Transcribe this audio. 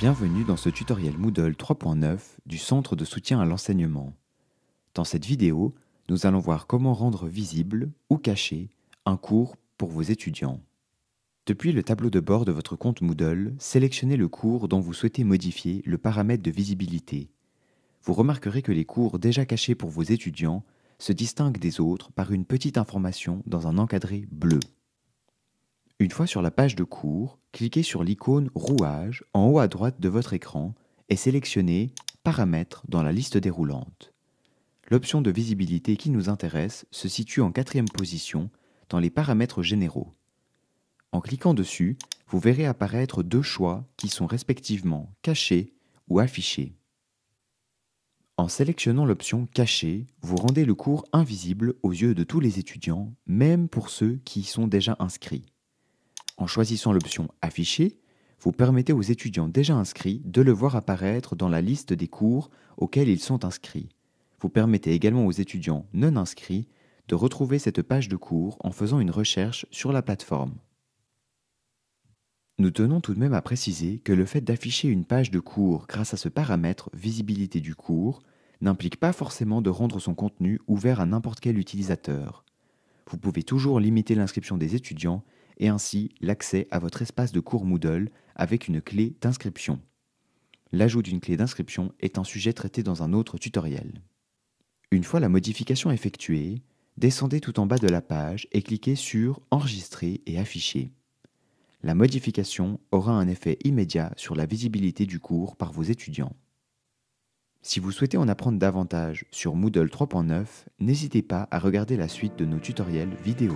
Bienvenue dans ce tutoriel Moodle 3.9 du Centre de soutien à l'enseignement. Dans cette vidéo, nous allons voir comment rendre visible ou caché un cours pour vos étudiants. Depuis le tableau de bord de votre compte Moodle, sélectionnez le cours dont vous souhaitez modifier le paramètre de visibilité. Vous remarquerez que les cours déjà cachés pour vos étudiants se distinguent des autres par une petite information dans un encadré bleu. Une fois sur la page de cours, cliquez sur l'icône Rouage en haut à droite de votre écran et sélectionnez Paramètres dans la liste déroulante. L'option de visibilité qui nous intéresse se situe en quatrième position dans les paramètres généraux. En cliquant dessus, vous verrez apparaître deux choix qui sont respectivement cachés ou affichés. En sélectionnant l'option Cacher, vous rendez le cours invisible aux yeux de tous les étudiants, même pour ceux qui y sont déjà inscrits. En choisissant l'option Afficher, vous permettez aux étudiants déjà inscrits de le voir apparaître dans la liste des cours auxquels ils sont inscrits. Vous permettez également aux étudiants non inscrits de retrouver cette page de cours en faisant une recherche sur la plateforme. Nous tenons tout de même à préciser que le fait d'afficher une page de cours grâce à ce paramètre visibilité du cours n'implique pas forcément de rendre son contenu ouvert à n'importe quel utilisateur. Vous pouvez toujours limiter l'inscription des étudiants et ainsi l'accès à votre espace de cours Moodle avec une clé d'inscription. L'ajout d'une clé d'inscription est un sujet traité dans un autre tutoriel. Une fois la modification effectuée, descendez tout en bas de la page et cliquez sur Enregistrer et afficher. La modification aura un effet immédiat sur la visibilité du cours par vos étudiants. Si vous souhaitez en apprendre davantage sur Moodle 3.9, n'hésitez pas à regarder la suite de nos tutoriels vidéo.